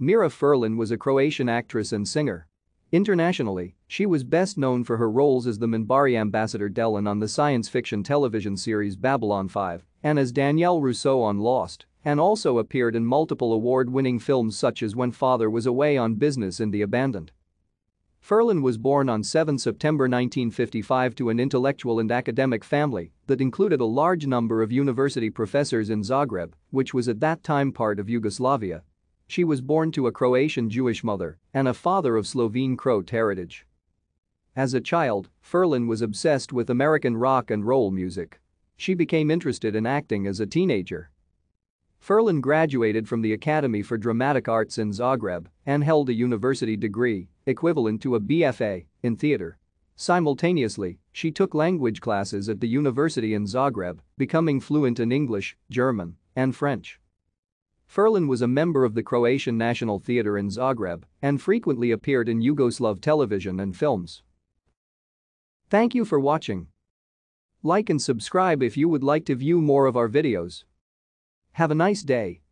Mira Furlan was a Croatian actress and singer. Internationally, she was best known for her roles as the Minbari ambassador Delenn on the science fiction television series Babylon 5 and as Danielle Rousseau on Lost, and also appeared in multiple award-winning films such as When Father Was Away on Business in the Abandoned. Ferlin was born on 7 September 1955 to an intellectual and academic family that included a large number of university professors in Zagreb, which was at that time part of Yugoslavia, she was born to a Croatian Jewish mother and a father of Slovene Croat heritage. As a child, Ferlin was obsessed with American rock and roll music. She became interested in acting as a teenager. Ferlin graduated from the Academy for Dramatic Arts in Zagreb and held a university degree, equivalent to a BFA, in theater. Simultaneously, she took language classes at the university in Zagreb, becoming fluent in English, German, and French. Ferlin was a member of the Croatian National Theatre in Zagreb and frequently appeared in Yugoslav television and films. Thank you for watching. Like and subscribe if you would like to view more of our videos. Have a nice day.